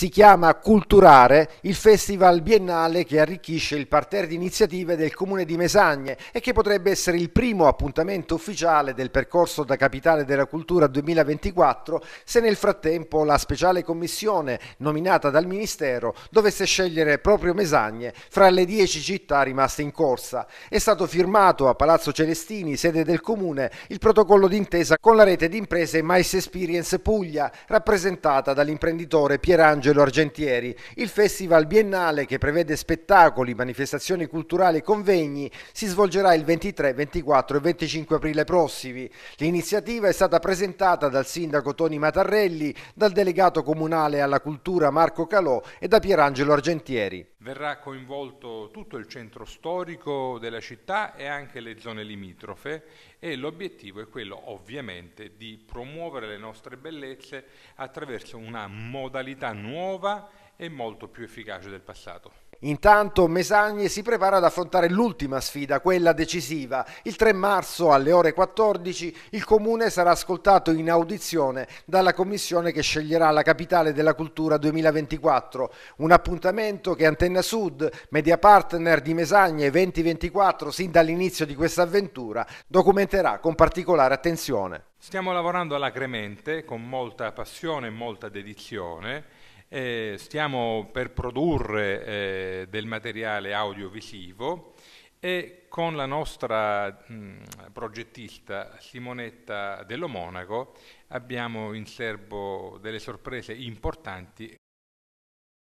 si chiama Culturare, il festival biennale che arricchisce il parterre di iniziative del comune di Mesagne e che potrebbe essere il primo appuntamento ufficiale del percorso da capitale della cultura 2024 se nel frattempo la speciale commissione nominata dal Ministero dovesse scegliere proprio Mesagne fra le dieci città rimaste in corsa. È stato firmato a Palazzo Celestini, sede del comune, il protocollo d'intesa con la rete di imprese Mais Experience Puglia, rappresentata dall'imprenditore Pierangelo Angelo Argentieri, il festival biennale che prevede spettacoli, manifestazioni culturali e convegni si svolgerà il 23, 24 e 25 aprile prossimi. L'iniziativa è stata presentata dal sindaco Toni Matarelli, dal delegato comunale alla cultura Marco Calò e da Pierangelo Argentieri verrà coinvolto tutto il centro storico della città e anche le zone limitrofe e l'obiettivo è quello ovviamente di promuovere le nostre bellezze attraverso una modalità nuova e molto più efficace del passato. Intanto Mesagne si prepara ad affrontare l'ultima sfida, quella decisiva. Il 3 marzo alle ore 14 il comune sarà ascoltato in audizione dalla commissione che sceglierà la capitale della cultura 2024, un appuntamento che Antenna Sud, media partner di Mesagne 2024 sin dall'inizio di questa avventura, documenterà con particolare attenzione. Stiamo lavorando alacremente, con molta passione e molta dedizione eh, stiamo per produrre eh, del materiale audiovisivo e con la nostra mh, progettista Simonetta Dello Monaco abbiamo in serbo delle sorprese importanti.